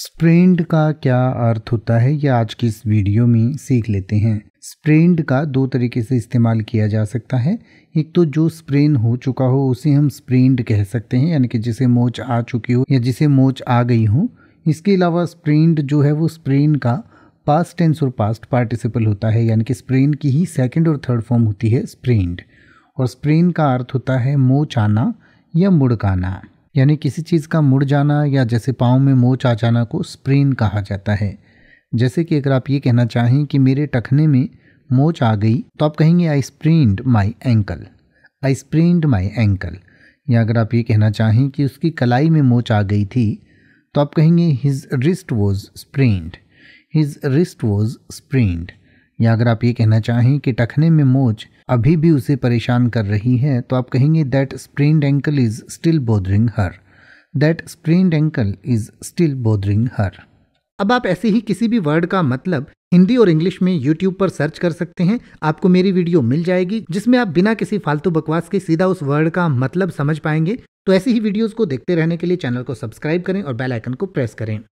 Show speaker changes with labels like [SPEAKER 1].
[SPEAKER 1] spread का क्या अर्थ होता है ये आज की इस वीडियो में सीख लेते हैं स्प्रेंड का दो तरीके से इस्तेमाल किया जा सकता है एक तो जो स्प्रेन हो चुका हो उसे हम स्प्रेंड कह सकते हैं यानी कि जिसे मोच आ चुकी हो या जिसे मोच आ गई हो इसके अलावा स्प्रेंड जो है वो स्प्रेन का पास्ट टेंस और पास्ट पार्टिसिपल होता है यानी कि स्प्रेन की ही सेकेंड और थर्ड फॉर्म होती है स्प्रेंड और स्प्रेन का अर्थ होता है मोच आना या मुड़काना यानी किसी चीज़ का मुड़ जाना या जैसे पाँव में मोच आ जाना को स्प्रेन कहा जाता है जैसे कि अगर आप ये कहना चाहें कि मेरे टखने में मोच आ गई तो आप कहेंगे I sprained my ankle I sprained my ankle या अगर आप ये कहना चाहें कि उसकी कलाई में मोच आ गई थी तो आप कहेंगे his wrist was sprained his wrist was sprained या अगर आप ये कहना चाहें कि टखने में मोच अभी भी उसे परेशान कर रही है तो आप कहेंगे that sprained ankle is still bothering her that sprained ankle is still bothering her अब आप ऐसे ही किसी भी वर्ड का मतलब हिंदी और इंग्लिश में यूट्यूब पर सर्च कर सकते हैं आपको मेरी वीडियो मिल जाएगी जिसमें आप बिना किसी फालतू बकवास के सीधा उस वर्ड का मतलब समझ पाएंगे तो ऐसी ही वीडियोस को देखते रहने के लिए चैनल को सब्सक्राइब करें और बेल आइकन को प्रेस करें